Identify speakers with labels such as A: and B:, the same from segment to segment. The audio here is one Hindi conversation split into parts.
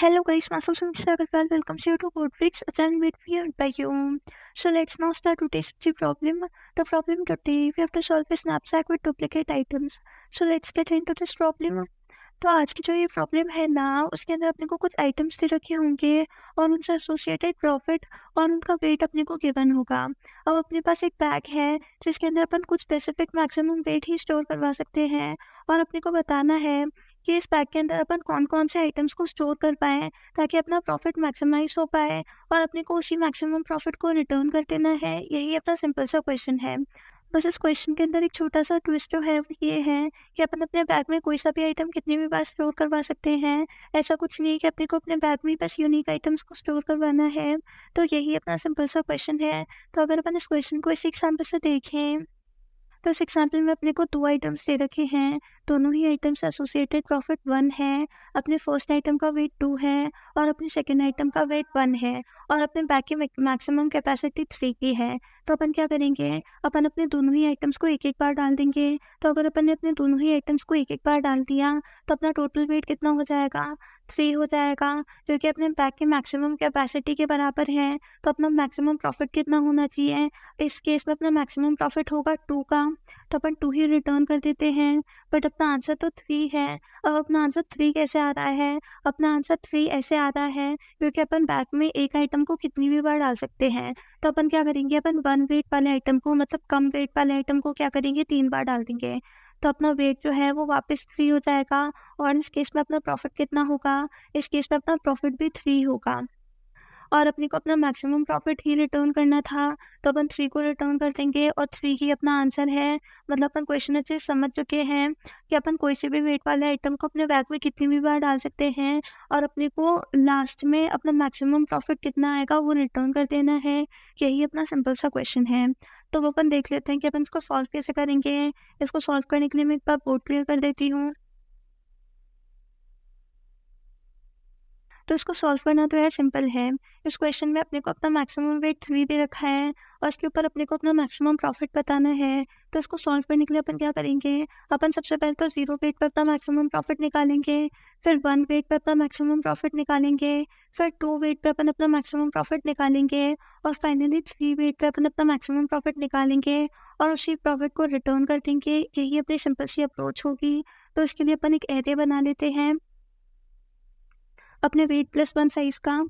A: Hello guys, myself social media well, welcome to YouTube Portraits, a channel made and by you. So let's now start today's problem. The problem today, we have to solve a knapsack with duplicate items. So let's get into this problem. तो आज की जो ये प्रॉब्लम है ना उसके अंदर अपने को कुछ आइटम्स दे रखे होंगे और उनसे एसोसिएटेड प्रॉफिट और उनका वेट अपने को गिवन होगा अब अपने पास एक बैग है जिसके अंदर अपन कुछ स्पेसिफिक मैक्सिमम वेट ही स्टोर करवा सकते हैं और अपने को बताना है कि इस पैक के अंदर अपन कौन कौन से आइटम्स को स्टोर कर पाए ताकि अपना प्रॉफिट मैक्सिमाइज हो पाए और अपने को उसी मैक्सिमम प्रॉफिट को रिटर्न कर देना है यही अपना सिंपल सा क्वेश्चन है बस इस क्वेश्चन के अंदर एक छोटा सा ट्विस्ट जो है ये है कि अपन अपने बैग में कोई सा भी आइटम कितनी भी बार स्टोर करवा सकते हैं ऐसा कुछ नहीं है कि अपने को अपने बैग में बस यूनिक आइटम्स को स्टोर करवाना है तो यही अपना सिंपल सा क्वेश्चन है तो अगर अपन इस क्वेश्चन को इसी एग्जाम्पल से देखें तो इस एग्जाम्पल में अपने को दो आइटम्स दे रखे हैं दोनों ही आइटम्स एसोसिएटेड प्रॉफिट वन है अपने फर्स्ट आइटम का वेट टू है और अपने सेकेंड आइटम का वेट वन है और अपने बैक की मैक्सिमम कैपेसिटी थ्री की है तो अपन क्या करेंगे अपन अपने दोनों ही आइटम्स को एक एक बार डाल देंगे तो अगर अपन ने अपने दोनों ही आइटम्स को एक एक बार डाल दिया तो अपना टोटल वेट कितना हो जाएगा थ्री हो जाएगा क्योंकि अपने बैग के मैक्सिमम कैपेसिटी के बराबर है तो अपना मैक्सिमम प्रॉफिट कितना होना चाहिए इस केस में अपना मैक्सिमम प्रॉफिट होगा टू का तो अपन टू ही रिटर्न कर देते हैं बट अपना आंसर तो थ्री है अब अपना आंसर थ्री कैसे आ रहा है अपना आंसर थ्री ऐसे आ रहा है क्योंकि अपन बैग में एक आइटम को कितनी भी बार डाल सकते हैं तो अपन क्या करेंगे अपन वन वेट वाले आइटम को मतलब कम वेट वाले आइटम को क्या करेंगे तीन बार डाल देंगे तो अपना वेट जो है वो वापस थ्री हो जाएगा और इस केस में अपना प्रॉफिट कितना होगा इस केस में अपना प्रॉफिट भी थ्री होगा और अपने को अपना मैक्सिमम प्रॉफिट ही रिटर्न करना था तो अपन थ्री को रिटर्न कर देंगे और थ्री ही अपना आंसर है मतलब अपन क्वेश्चन अच्छे समझ चुके हैं कि अपन कोई से भी वेट वाले आइटम को अपने बैग में कितनी भी बार डाल सकते हैं और अपने को लास्ट में अपना मैक्सिमम प्रॉफिट कितना आएगा वो रिटर्न कर देना है यही अपना सिंपल सा क्वेश्चन है तो वो अपन देख लेते हैं कि अपन इसको सॉल्व कैसे करेंगे इसको सॉल्व करने के लिए मैं एक बार बोर्ड क्लियर कर देती हूँ तो इसको सॉल्व करना तो यार सिंपल है इस क्वेश्चन में अपने को अपना मैक्सिमम वेट थ्री दे रखा है और इसके ऊपर अपने को अपना मैक्सिमम प्रॉफिट बताना है तो इसको सॉल्व करने के लिए अपन क्या करेंगे अपन सबसे पहले तो जीरो वेट पर अपना मैक्सिमम प्रॉफिट निकालेंगे फिर वन वेट पर अपना मैक्सिमम प्रॉफिट निकालेंगे फिर टू वेट पर अपन अपना मैक्सिमम प्रॉफिट निकालेंगे और फाइनली थ्री वेट पर अपन अपना मैक्सिमम प्रॉफिट निकालेंगे और उसी प्रॉफिट को रिटर्न कर देंगे यही अपनी सिंपल सी अप्रोच होगी तो इसके लिए अपन एक एरे बना लेते हैं अपने वेट प्लस वन साइज का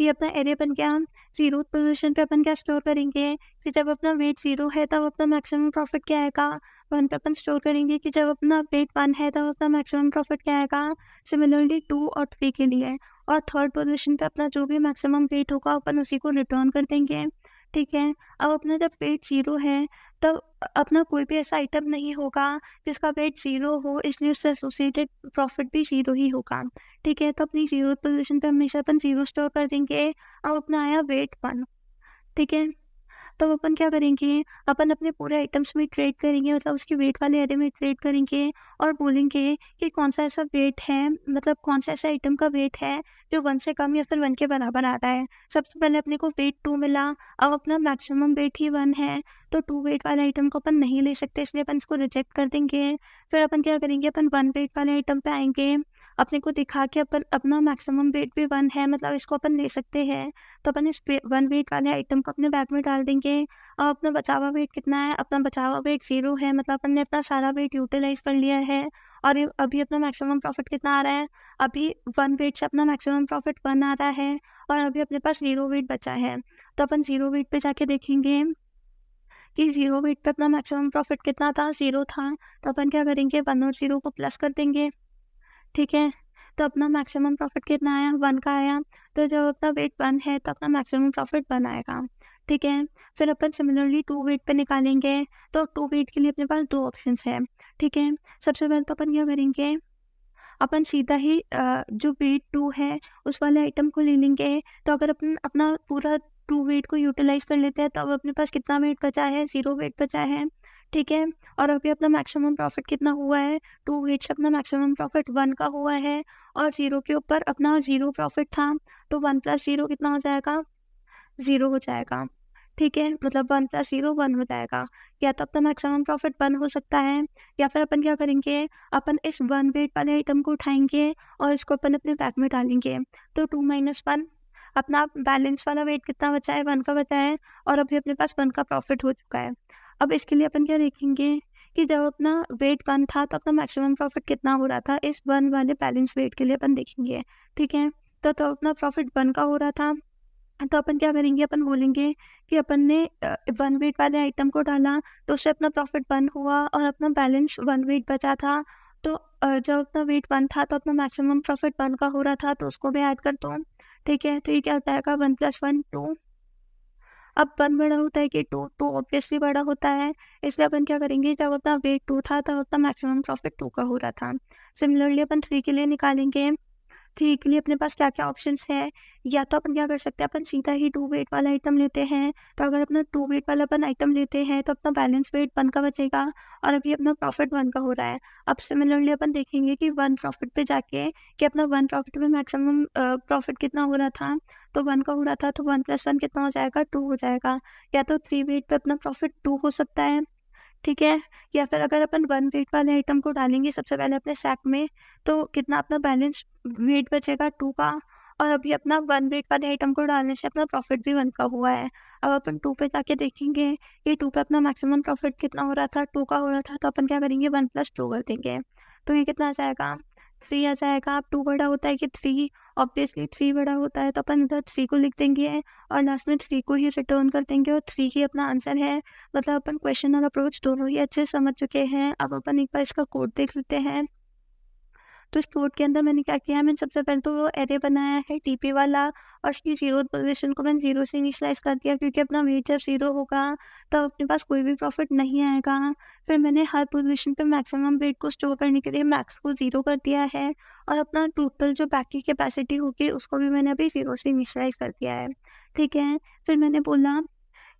A: ये अपना एरे अपन क्या जीरो पोजिशन पे अपन क्या स्टोर करेंगे कि जब अपना वेट जीरो है तब अपना मैक्सिमम प्रॉफिट क्या आएगा वन पे अपन स्टोर करेंगे कि जब अपना वेट वन है तब अपना मैक्सिमम प्रॉफिट क्या आएगा सिमिलरली टू और थ्री के लिए और थर्ड पोजिशन पे अपना जो भी मैक्सिमम वेट होगा अपन उसी को रिटर्न कर देंगे ठीक है अब अपना जब वेट जीरो है तब अपना कोई भी ऐसा आइटम नहीं होगा जिसका वेट ज़ीरो हो इसलिए उससे एसोसिएटेड प्रॉफिट भी ज़ीरो ही होगा ठीक है तो अपनी ज़ीरो पोजिशन पर हमेशा अपन ज़ीरो स्टोर कर देंगे और अपना आया वेट वन ठीक है तो अपन क्या करेंगे अपन अपने पूरे आइटम्स में ट्रेड करेंगे मतलब उसके वेट वाले एरिया में ट्रेड करेंगे और बोलेंगे कि कौन सा ऐसा वेट है मतलब कौन सा ऐसा आइटम का वेट है जो वन से कम या फिर वन के बराबर आता है सबसे पहले अपने को वेट टू मिला अब अपना मैक्सिमम वेट ही वन है तो टू वेट वाले आइटम को अपन नहीं ले सकते इसलिए अपन इसको रिजेक्ट कर देंगे फिर अपन क्या करेंगे अपन वन वेट वाले आइटम पे आएंगे अपने को दिखा के अपन अपना मैक्सिमम वेट भी वन है मतलब इसको अपन ले सकते हैं तो अपन इस वन वेट वाले आइटम को अपने बैग में डाल देंगे और अपना बचावा वेट कितना है अपना बचावा वेट जीरो है मतलब अपन ने अपना सारा वेट यूटिलाइज कर लिया है और अभी अपना मैक्सिमम प्रॉफिट कितना आ रहा है अभी वन वेट से अपना मैक्सिमम प्रॉफिट वन आ रहा है और अभी अपने पास जीरो वेट बचा है तो अपन जीरो वेट पे जाके देखेंगे कि जीरो बिट पे अपना मैक्सिमम प्रॉफिट कितना था जीरो था तो अपन क्या करेंगे वन और जीरो को प्लस कर देंगे ठीक है तो अपना मैक्सिमम प्रॉफिट कितना आया वन का आया तो जब अपना वेट वन है तो अपना मैक्सिमम प्रॉफिट वन आएगा ठीक है फिर अपन सिमिलरली टू वेट पे निकालेंगे तो टू वेट के लिए अपने पास दो ऑप्शन है ठीक है सबसे पहले तो अपन क्या करेंगे अपन सीधा ही जो वेट टू है उस वाले आइटम को ले लेंगे तो अगर अपन अपना पूरा टू वेट को यूटिलाइज कर लेते हैं तो अब अपने पास कितना वेट बचा है जीरो वेट बचा है ठीक है और अभी अपना मैक्सिमम प्रॉफिट कितना हुआ है टू वेट से अपना मैक्सिमम प्रॉफिट वन का हुआ है और जीरो के ऊपर अपना जीरो प्रॉफिट था तो वन प्लस जीरो कितना हो जाएगा जीरो हो जाएगा ठीक है मतलब वन प्लस जीरो वन हो जाएगा या तो अपना मैक्सिमम प्रॉफिट वन हो सकता है या फिर अपन क्या करेंगे अपन इस वन वेट वाले आइटम को उठाएंगे और इसको अपन अपने बैग में डालेंगे तो टू माइनस वन अपना बैलेंस वाला वेट कितना बचा है वन का बचा है और अभी अपने पास वन का प्रॉफिट हो चुका है अब इसके लिए अपन क्या देखेंगे कि जब अपना वेट वन था तो अपना मैक्सिमम प्रॉफिट कितना हो रहा था इस वन वाले बैलेंस वेट के लिए अपन देखेंगे ठीक है तो, तो अपना प्रॉफिट वन का हो रहा था तो अपन क्या करेंगे अपन बोलेंगे कि अपन ने वन वेट वाले आइटम को डाला तो उससे अपना प्रॉफिट वन हुआ और अपना बैलेंस वन वेट बचा था तो जब अपना वेट वन था तो अपना मैक्सिमम प्रॉफिट वन का हो रहा था तो उसको भी ऐड कर दो ठीक है तो ये क्या होता है वन प्लस वन टू अब वन बड़ा होता है कि टू टू ऑब्वियसली बड़ा होता है इसलिए अपन क्या करेंगे जब अपना वेट टू था तब अपना मैक्सिमम प्रॉफिट टू का हो रहा था सिमिलरली अपन थ्री के लिए निकालेंगे थ्री के लिए अपने पास क्या क्या ऑप्शन है या तो अपन क्या कर सकते हैं अपन सीधा ही टू वेट वाला आइटम लेते हैं तो अगर अपना टू वेट वाला अपन आइटम लेते हैं तो अपना बैलेंस वेट वन का बचेगा और अभी अपना प्रॉफिट वन का हो रहा है अब सिमिलरली अपन देखेंगे कि वन प्रॉफिट पे जाके कि अपना वन प्रॉफिट में मैक्सिमम प्रॉफिट कितना हो रहा था तो वन का हो रहा था तो वन प्लस वन कितना हो जाएगा टू हो जाएगा या तो थ्री वेट पे अपना प्रॉफिट टू हो सकता है ठीक है या फिर अगर अपन वन वेट वाले आइटम को डालेंगे सबसे पहले अपने सैक में तो कितना अपना बैलेंस वेट बचेगा टू का और अभी अपना वन वेट वाले आइटम को डालने से अपना प्रॉफिट भी वन का हुआ है अब अपन टू पे जाके देखेंगे ये टू पे अपना मैक्सिमम प्रॉफिट कितना हो रहा था टू का हो रहा था तो अपन क्या करेंगे वन प्लस टू कर देंगे तो ये कितना आ जाएगा थ्री आ जाएगा अब टू बड़ा होता है कि थ्री ऑब्वियसली थ्री बड़ा होता है तो अपन इधर थ्री को लिख देंगे और लास्ट में थ्री को ही रिटर्न कर देंगे और थ्री ही अपना आंसर है मतलब अपन क्वेश्चन और अप्रोच दोनों ही अच्छे समझ चुके हैं अब अपन एक बार इसका कोड देख लेते हैं तो इस कोड के अंदर मैंने क्या किया मैंने सबसे पहले तो वो एरे बनाया है टीपी वाला और उसकी जीरो पोजिशन को मैंने जीरो से इनिशलाइज कर दिया क्योंकि अपना वेट जब जीरो होगा तब तो अपने पास कोई भी प्रॉफिट नहीं आएगा फिर मैंने हर पोजिशन पे मैक्सिमम वेट को स्टोर करने के लिए मैक्स को जीरो कर दिया है और अपना टोटल जो की कैपेसिटी होगी उसको भी मैंने अभी जीरो से इनिशलाइज कर दिया है ठीक है फिर मैंने बोला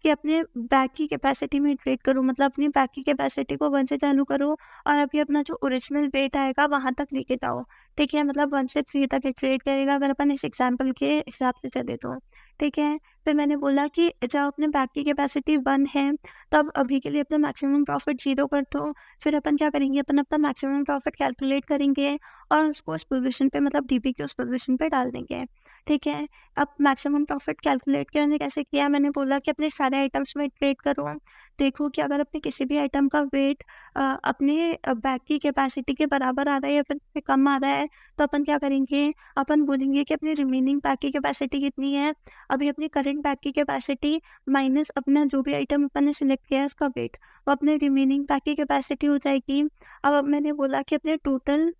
A: कि अपने बैक की कैपेसिटी में ट्रेड करो मतलब अपनी बैक की कैपेसिटी को वन से चालू करो और अभी अपना जो ओरिजिनल वेट आएगा वहाँ तक लेके जाओ ठीक है मतलब वन से थ्री तक ट्रेड करेगा अगर अपन इस एग्जाम्पल के हिसाब से चले तो ठीक है फिर मैंने बोला कि जब अपने बैक की कैपेसिटी वन है तब अभी के लिए अपना मैक्सिमम प्रॉफिट जीरो कर दो फिर अपन क्या करेंगे अपन अपना मैक्सिमम प्रॉफिट कैलकुलेट करेंगे और उसको उस पोजिशन पे मतलब डीपी के उस पोजिशन पे डाल देंगे ठीक है अब मैक्सिमम प्रॉफिट कैलकुलेट करने कैसे किया मैंने बोला कि अपने सारे आइटम्स में वेट करो देखो कि अगर अपने किसी भी आइटम का वेट अपने बैग की कैपेसिटी के बराबर आ रहा है या फिर कम आ रहा है तो अपन क्या करेंगे अपन बोलेंगे कि अपनी रिमेनिंग बैग की कैपेसिटी कितनी है अभी अपनी करंट बैग की कैपेसिटी माइनस अपना जो भी आइटम अपन ने सिलेक्ट किया है उसका वेट वो अपने रिमेनिंग बैग की कैपेसिटी हो जाएगी अब मैंने बोला कि अपने टोटल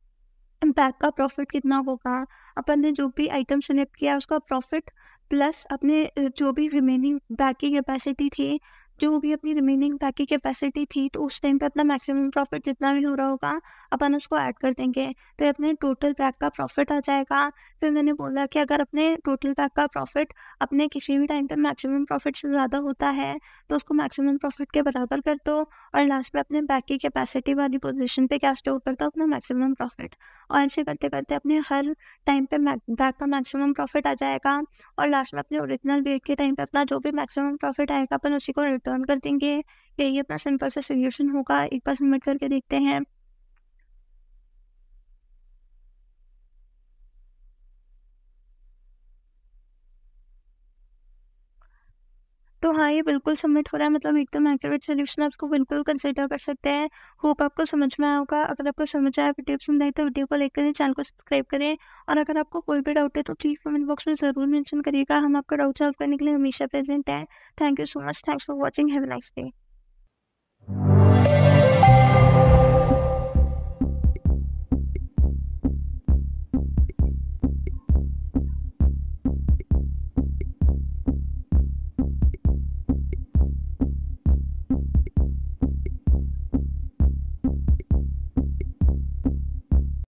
A: बैग का प्रॉफिट कितना होगा अपन ने जो भी आइटम सेलेक्ट किया उसका प्रॉफिट प्लस अपने जो भी रिमेनिंग बैग की कैपेसिटी थी जो भी अपनी रिमेनिंग बैक की कैपेसिटी थी तो उस टाइम पे अपना मैक्सिमम प्रॉफिट जितना भी हो रहा होगा अपन उसको ऐड कर देंगे तो अपने टोटल बैग का प्रॉफिट आ जाएगा फिर मैंने बोला कि अगर अपने टोटल पैक का प्रॉफिट अपने किसी भी टाइम पे मैक्सिमम प्रॉफिट से ज़्यादा होता है तो उसको मैक्सिमम प्रॉफिट के बराबर कर दो और लास्ट में अपने बैक की कैपेसिटी वाली पोजिशन पे क्या स्टोर कर दो अपना मैक्सिमम प्रॉफिट और ऐसे करते करते अपने हर टाइम पे बैक का मैक्सिमम प्रॉफिट आ जाएगा और लास्ट में अपने ओरिजिनल वेट के टाइम पे अपना जो भी मैक्सिमम प्रॉफिट आएगा अपन उसी को रिटर्न कर देंगे यही अपना सिंपल सा सोल्यूशन होगा एक बार सबमिट करके देखते हैं तो हाँ ये बिल्कुल सबमिट हो रहा है मतलब एकदम तो एक्यूरेट सोल्यूशन आपको बिल्कुल कंसिडर कर सकते हैं होप आपको समझ में आएगा अगर आपको समझ आया वीडियो पसंद आए तो वीडियो को लाइक करें चैनल को सब्सक्राइब करें और अगर आपको कोई भी डाउट है तो प्लीज़ कमेंट बॉक्स में ज़रूर मैंशन करिएगा हम आपका डाउट सॉल्व करने के लिए हमेशा प्रेजेंट है thank you so much thanks for watching have nice day